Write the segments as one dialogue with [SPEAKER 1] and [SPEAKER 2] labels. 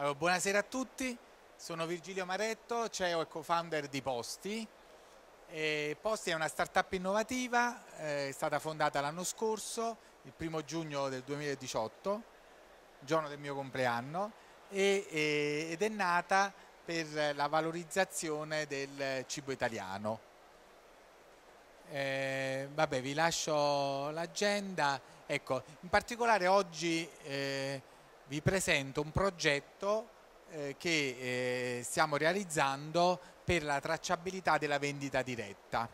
[SPEAKER 1] Allora, buonasera a tutti, sono Virgilio Maretto, CEO e co-founder di Posti. E Posti è una startup innovativa, eh, è stata fondata l'anno scorso, il primo giugno del 2018, giorno del mio compleanno, e, e, ed è nata per la valorizzazione del cibo italiano. Eh, vabbè, vi lascio l'agenda. Ecco, in particolare oggi eh, vi presento un progetto eh, che eh, stiamo realizzando per la tracciabilità della vendita diretta.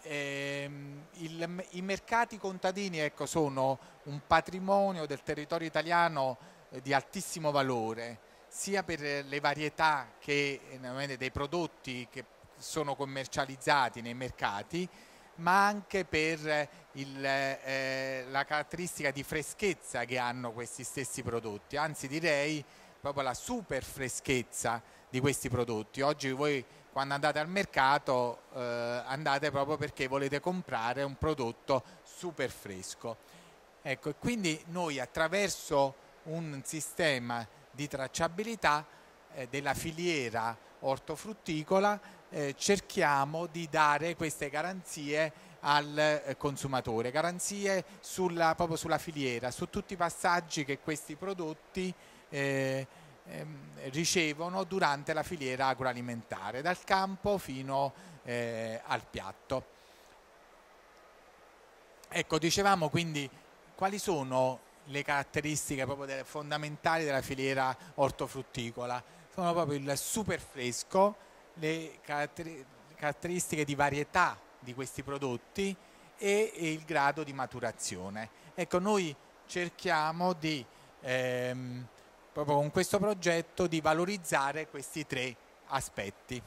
[SPEAKER 1] Ehm, il, I mercati contadini ecco, sono un patrimonio del territorio italiano eh, di altissimo valore, sia per le varietà che, eh, dei prodotti che sono commercializzati nei mercati, ma anche per eh, il, eh, eh, la caratteristica di freschezza che hanno questi stessi prodotti, anzi direi proprio la super freschezza di questi prodotti. Oggi voi quando andate al mercato eh, andate proprio perché volete comprare un prodotto super fresco. Ecco, quindi noi attraverso un sistema di tracciabilità eh, della filiera ortofrutticola eh, cerchiamo di dare queste garanzie al eh, consumatore, garanzie sulla, proprio sulla filiera, su tutti i passaggi che questi prodotti eh, ehm, ricevono durante la filiera agroalimentare, dal campo fino eh, al piatto. Ecco, dicevamo quindi quali sono le caratteristiche proprio fondamentali della filiera ortofrutticola? Sono proprio il super fresco, le caratteristiche di varietà di questi prodotti e il grado di maturazione. Ecco, noi cerchiamo di, ehm, proprio con questo progetto, di valorizzare questi tre aspetti.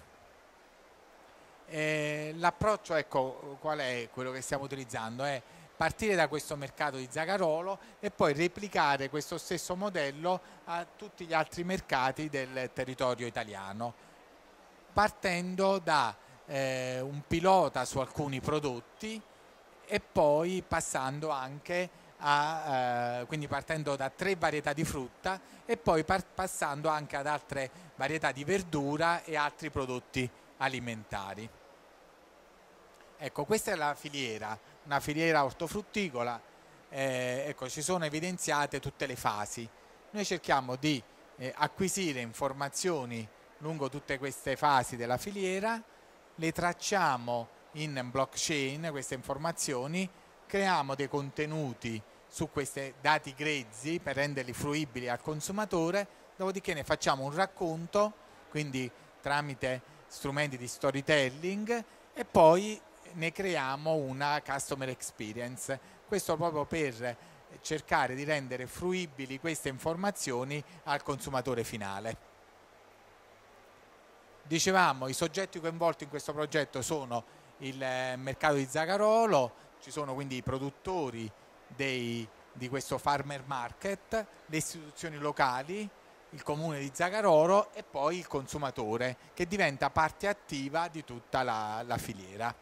[SPEAKER 1] Eh, l'approccio, ecco, qual è quello che stiamo utilizzando? È partire da questo mercato di Zagarolo e poi replicare questo stesso modello a tutti gli altri mercati del territorio italiano partendo da eh, un pilota su alcuni prodotti e poi passando anche a, eh, quindi partendo da tre varietà di frutta e poi par- passando anche ad altre varietà di verdura e altri prodotti alimentari. Ecco, questa è la filiera, una filiera ortofrutticola, eh, ecco, ci sono evidenziate tutte le fasi. Noi cerchiamo di eh, acquisire informazioni lungo tutte queste fasi della filiera, le tracciamo in blockchain queste informazioni, creiamo dei contenuti su questi dati grezzi per renderli fruibili al consumatore, dopodiché ne facciamo un racconto, quindi tramite strumenti di storytelling e poi ne creiamo una customer experience. Questo proprio per cercare di rendere fruibili queste informazioni al consumatore finale. Dicevamo, i soggetti coinvolti in questo progetto sono il eh, mercato di Zagarolo, ci sono quindi i produttori dei, di questo farmer market, le istituzioni locali, il comune di Zagarolo e poi il consumatore che diventa parte attiva di tutta la, la filiera.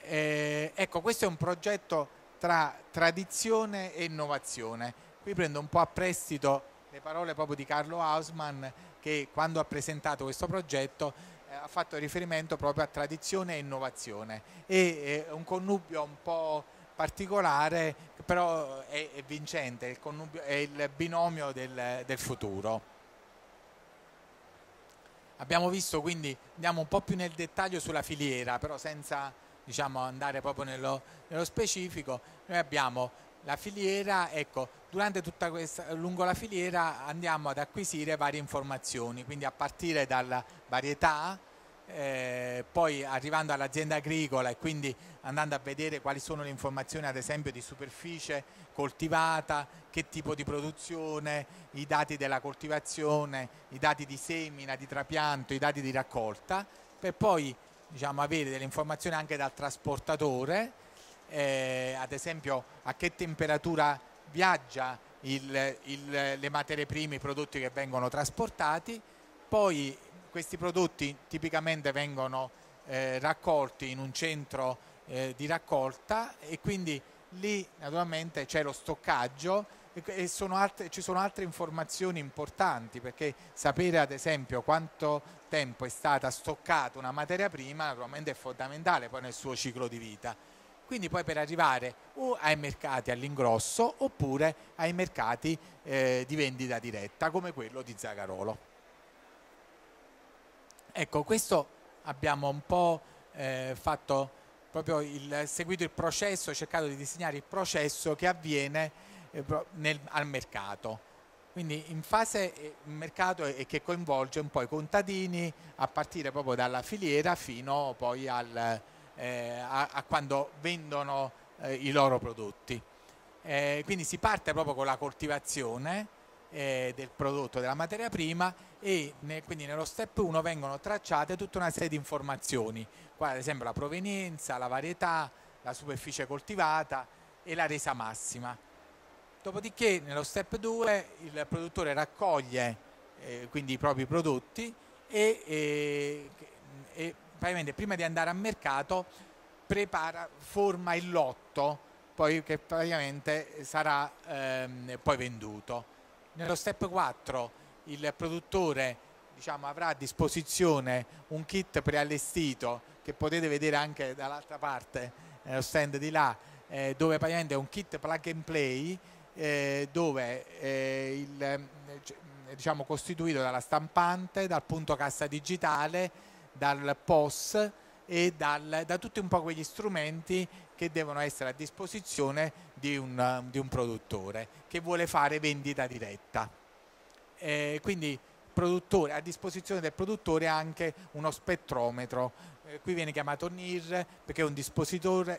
[SPEAKER 1] Eh, ecco, questo è un progetto tra tradizione e innovazione. Qui prendo un po' a prestito le parole proprio di Carlo Hausmann che quando ha presentato questo progetto eh, ha fatto riferimento proprio a tradizione e innovazione e eh, un connubio un po' particolare però è, vincente, è il, è il binomio del, del futuro. Abbiamo visto quindi, andiamo un po' più nel dettaglio sulla filiera, però senza diciamo, andare proprio nello, nello specifico, noi abbiamo la filiera, ecco, durante tutta questa, lungo la filiera andiamo ad acquisire varie informazioni, quindi a partire dalla varietà, eh, poi arrivando all'azienda agricola e quindi andando a vedere quali sono le informazioni ad esempio di superficie coltivata, che tipo di produzione, i dati della coltivazione, i dati di semina, di trapianto, i dati di raccolta, per poi diciamo, avere delle informazioni anche dal trasportatore eh, ad esempio a che temperatura viaggia il, il, le materie prime, i prodotti che vengono trasportati, poi questi prodotti tipicamente vengono eh, raccolti in un centro eh, di raccolta e quindi lì naturalmente c'è lo stoccaggio e sono altre, ci sono altre informazioni importanti perché sapere ad esempio quanto tempo è stata stoccata una materia prima naturalmente è fondamentale poi nel suo ciclo di vita quindi poi per arrivare o ai mercati all'ingrosso oppure ai mercati eh, di vendita diretta come quello di Zagarolo. Ecco, questo abbiamo un po' eh, fatto proprio il, seguito il processo, cercato di disegnare il processo che avviene eh, nel, al mercato. Quindi in fase eh, mercato e che coinvolge un po' i contadini a partire proprio dalla filiera fino poi al, eh, a, a, quando vendono eh, i loro prodotti. Eh, quindi si parte proprio con la coltivazione eh, del prodotto, della materia prima e ne, quindi nello step 1 vengono tracciate tutta una serie di informazioni, quali ad esempio la provenienza, la varietà, la superficie coltivata e la resa massima. Dopodiché nello step 2 il produttore raccoglie eh, quindi i propri prodotti e, eh, e, e praticamente prima di andare a mercato prepara, forma il lotto poi, che praticamente sarà ehm, poi venduto. Nello step 4 il produttore diciamo, avrà a disposizione un kit preallestito che potete vedere anche dall'altra parte, nello stand di là, eh, dove praticamente è un kit plug and play eh, dove è eh, il, eh, diciamo, costituito dalla stampante, dal punto cassa digitale, dal POS e dal, da tutti un po' quegli strumenti che devono essere a disposizione di un, di un produttore che vuole fare vendita diretta. Eh, quindi a disposizione del produttore anche uno spettrometro, eh, qui viene chiamato NIR perché è un,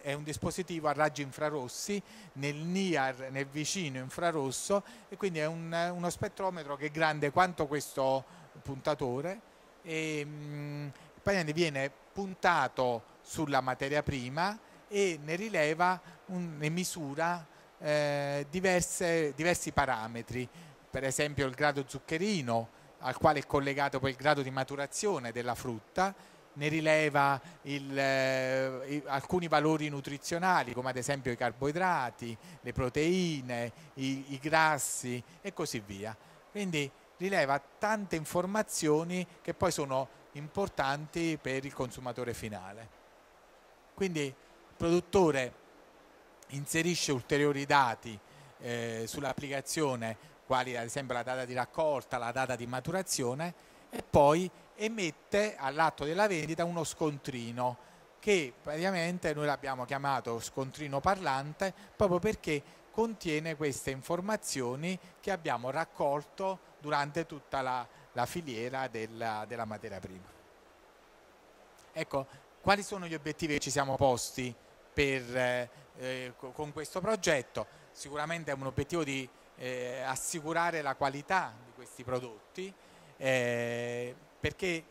[SPEAKER 1] è un, dispositivo a raggi infrarossi, nel NIR nel vicino infrarosso e quindi è un, uno spettrometro che è grande quanto questo puntatore e, mh, mm, praticamente viene puntato sulla materia prima e ne rileva, un, ne misura eh, diverse, diversi parametri, per esempio il grado zuccherino al quale è collegato poi il grado di maturazione della frutta, ne rileva il, eh, alcuni valori nutrizionali come ad esempio i carboidrati, le proteine, i, i grassi e così via. Quindi rileva tante informazioni che poi sono importanti per il consumatore finale. Quindi il produttore inserisce ulteriori dati eh, sull'applicazione, quali ad esempio la data di raccolta, la data di maturazione e poi emette all'atto della vendita uno scontrino che praticamente noi l'abbiamo chiamato scontrino parlante proprio perché contiene queste informazioni che abbiamo raccolto durante tutta la la filiera della, della materia prima. Ecco, quali sono gli obiettivi che ci siamo posti per, eh, eh con questo progetto? Sicuramente è un obiettivo di eh, assicurare la qualità di questi prodotti eh, perché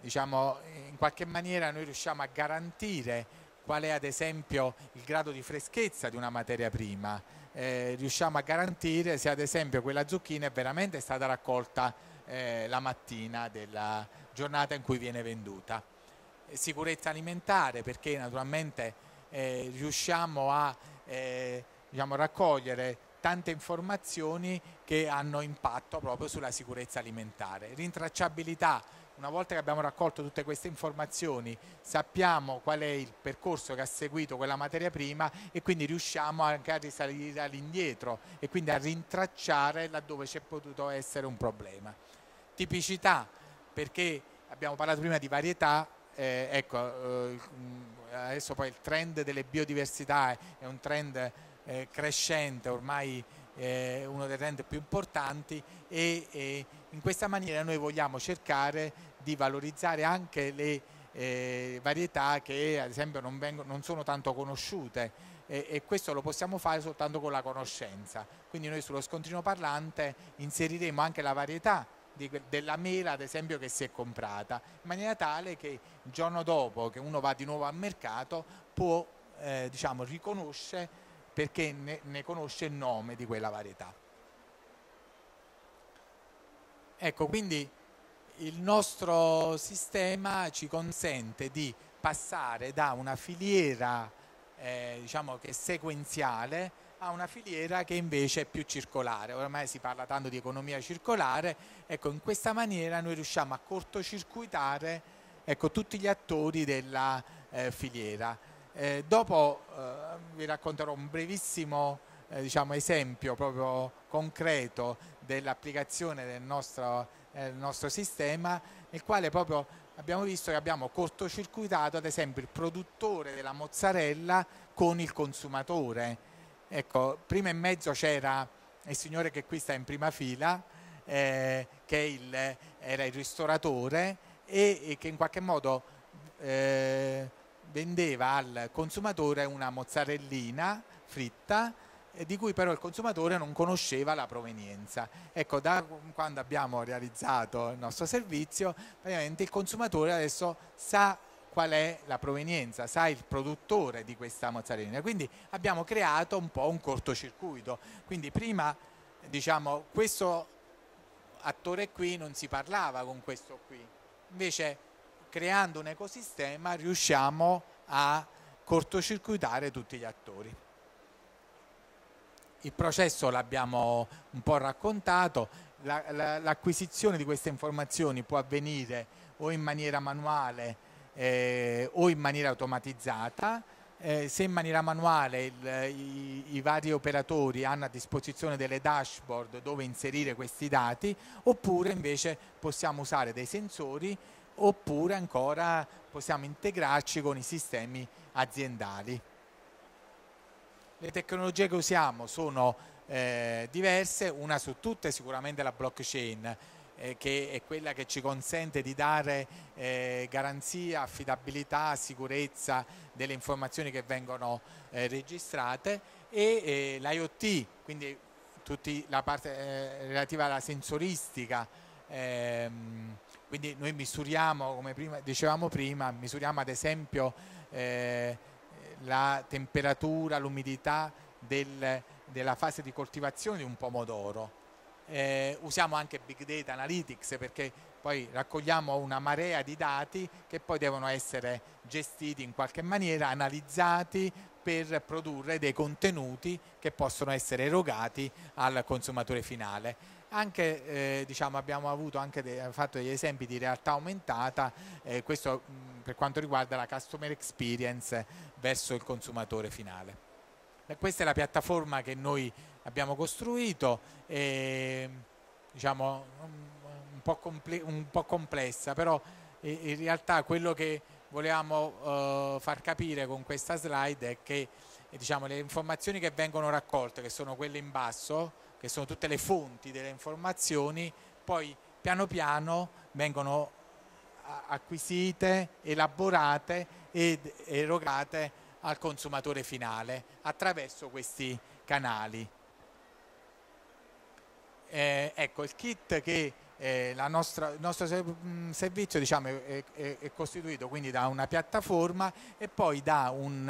[SPEAKER 1] diciamo, in qualche maniera noi riusciamo a garantire qual è ad esempio il grado di freschezza di una materia prima, eh, riusciamo a garantire se ad esempio quella zucchina è veramente stata raccolta eh, la mattina della giornata in cui viene venduta. Eh, sicurezza alimentare perché naturalmente eh, riusciamo a eh, diciamo, raccogliere tante informazioni che hanno impatto proprio sulla sicurezza alimentare. Rintracciabilità, una volta che abbiamo raccolto tutte queste informazioni sappiamo qual è il percorso che ha seguito quella materia prima e quindi riusciamo anche a risalire all'indietro e quindi a rintracciare laddove c'è potuto essere un problema. Tipicità, perché abbiamo parlato prima di varietà, eh, ecco, eh, mm, adesso poi il trend delle biodiversità è un trend eh, crescente, ormai eh, uno dei trend più importanti e, e, in questa maniera noi vogliamo cercare di valorizzare anche le eh, varietà che ad esempio non, vengono, non sono tanto conosciute e, e, questo lo possiamo fare soltanto con la conoscenza. Quindi noi sullo scontrino parlante inseriremo anche la varietà della mela ad esempio che si è comprata in maniera tale che il giorno dopo che uno va di nuovo al mercato può eh, diciamo, riconoscere perché ne, ne conosce il nome di quella varietà. Ecco, quindi il nostro sistema ci consente di passare da una filiera eh, diciamo che è sequenziale a una filiera che invece è più circolare. Ormai si parla tanto di economia circolare, ecco, in questa maniera noi riusciamo a cortocircuitare ecco, tutti gli attori della eh, filiera. Eh, dopo eh, vi racconterò un brevissimo eh, diciamo, esempio proprio concreto dell'applicazione del nostro, eh, del nostro sistema, nel quale proprio abbiamo visto che abbiamo cortocircuitato ad esempio il produttore della mozzarella con il consumatore. Ecco, prima in mezzo c'era il signore che qui sta in prima fila, eh, che il, era il ristoratore e, e, che in qualche modo eh, vendeva al consumatore una mozzarellina fritta eh, di cui però il consumatore non conosceva la provenienza. Ecco, da quando abbiamo realizzato il nostro servizio, praticamente il consumatore adesso sa qual è la provenienza, sa il produttore di questa mozzarella. Quindi abbiamo creato un po' un cortocircuito. Quindi prima, diciamo, questo attore qui non si parlava con questo qui. Invece creando un ecosistema riusciamo a cortocircuitare tutti gli attori. Il processo l'abbiamo un po' raccontato, l'acquisizione la, la, di queste informazioni può avvenire o in maniera manuale eh, o in maniera automatizzata. Eh, se in maniera manuale il, i, i, vari operatori hanno a disposizione delle dashboard dove inserire questi dati, oppure invece possiamo usare dei sensori oppure ancora possiamo integrarci con i sistemi aziendali. Le tecnologie che usiamo sono eh, diverse, una su tutte è sicuramente la blockchain eh, che è quella che ci consente di dare eh, garanzia, affidabilità, sicurezza delle informazioni che vengono eh, registrate e eh, l'IoT, quindi tutta la parte eh, relativa alla sensoristica ehm, quindi noi misuriamo, come prima, dicevamo prima, misuriamo ad esempio eh, la temperatura, l'umidità del, della fase di coltivazione di un pomodoro. Eh, usiamo anche Big Data Analytics perché poi raccogliamo una marea di dati che poi devono essere gestiti in qualche maniera, analizzati per produrre dei contenuti che possono essere erogati al consumatore finale. Anche, eh, diciamo, abbiamo avuto anche fatto degli esempi di realtà aumentata, eh, questo mh, per quanto riguarda la customer experience verso il consumatore finale. Questa è la piattaforma che noi abbiamo costruito, eh, diciamo, un, po un, po complessa, però eh, in realtà quello che volevamo eh, far capire con questa slide è che diciamo, le informazioni che vengono raccolte, che sono quelle in basso, che sono tutte le fonti delle informazioni, poi piano piano vengono acquisite, elaborate ed erogate al consumatore finale attraverso questi canali. Eh, ecco, il kit che eh, nostra, il nostro mm, servizio diciamo, è, è, è, costituito quindi da una piattaforma e poi da un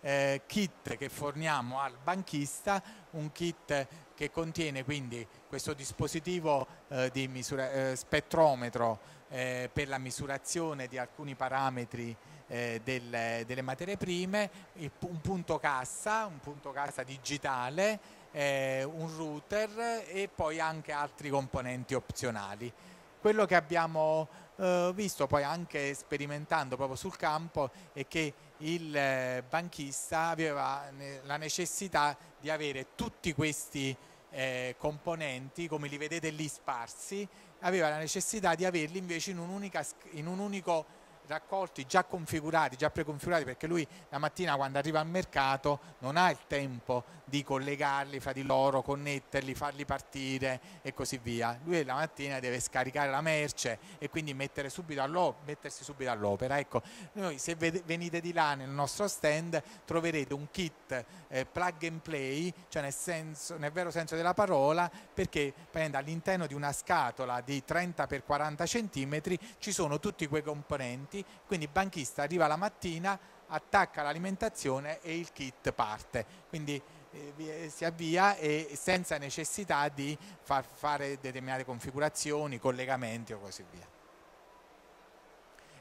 [SPEAKER 1] eh, kit che forniamo al banchista, un kit che contiene quindi questo dispositivo eh, di misura, eh, spettrometro eh, per la misurazione di alcuni parametri eh, delle, delle materie prime, il, un punto cassa, un punto cassa digitale eh, un router e poi anche altri componenti opzionali. Quello che abbiamo eh, visto poi anche sperimentando proprio sul campo è che il eh, banchista aveva la necessità di avere tutti questi eh, componenti, come li vedete lì sparsi, aveva la necessità di averli invece in un, in un unico raccolti già configurati, già preconfigurati, perché lui la mattina quando arriva al mercato non ha il tempo di collegarli fra di loro, connetterli, farli partire e così via. Lui la mattina deve scaricare la merce e quindi subito mettersi subito all'opera. Ecco, noi se venite di là nel nostro stand troverete un kit eh, plug and play, cioè nel, senso, nel, vero senso della parola, perché all'interno di una scatola di 30 x 40 cm ci sono tutti quei componenti avanti, quindi il banchista arriva la mattina, attacca l'alimentazione e il kit parte. Quindi eh, eh, si avvia e senza necessità di far fare determinate configurazioni, collegamenti o così via.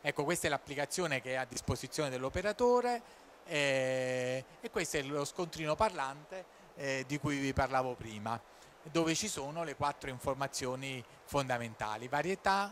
[SPEAKER 1] Ecco, questa è l'applicazione che è a disposizione dell'operatore eh, e questo è lo scontrino parlante di cui vi parlavo prima, dove ci sono le quattro informazioni fondamentali, varietà,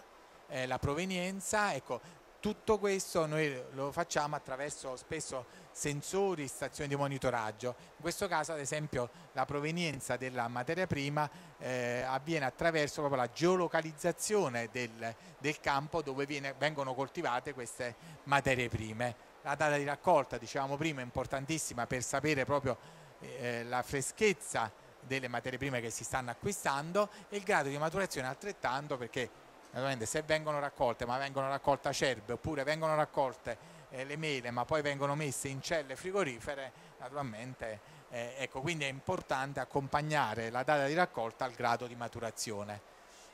[SPEAKER 1] la provenienza, ecco, tutto questo noi lo facciamo attraverso spesso sensori, stazioni di monitoraggio. In questo caso ad esempio la provenienza della materia prima eh, avviene attraverso proprio la geolocalizzazione del, del campo dove viene, vengono coltivate queste materie prime. La data di raccolta, dicevamo prima, è importantissima per sapere proprio eh, eh la freschezza delle materie prime che si stanno acquistando e il grado di maturazione altrettanto perché Naturalmente se vengono raccolte, ma vengono raccolte acerbe oppure vengono raccolte eh, le mele, ma poi vengono messe in celle frigorifere, naturalmente eh, ecco, quindi è importante accompagnare la data di raccolta al grado di maturazione.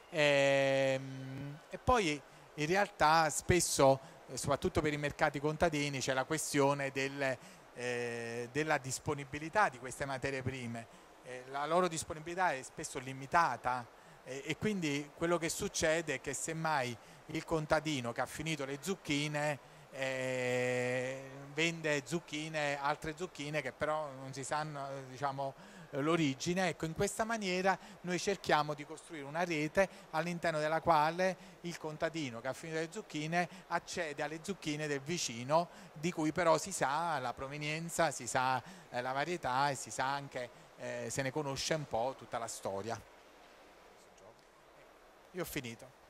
[SPEAKER 1] E, ehm, e poi in realtà spesso, eh, soprattutto per i mercati contadini, c'è la questione del, eh, della disponibilità di queste materie prime. Eh, la loro disponibilità è spesso limitata e, e quindi quello che succede è che semmai il contadino che ha finito le zucchine eh, vende zucchine, altre zucchine che però non si sanno diciamo, l'origine. Ecco, in questa maniera noi cerchiamo di costruire una rete all'interno della quale il contadino che ha finito le zucchine accede alle zucchine del vicino di cui però si sa la provenienza, si sa eh, la varietà e si sa anche, eh, se ne conosce un po' tutta la storia. Io ho finito.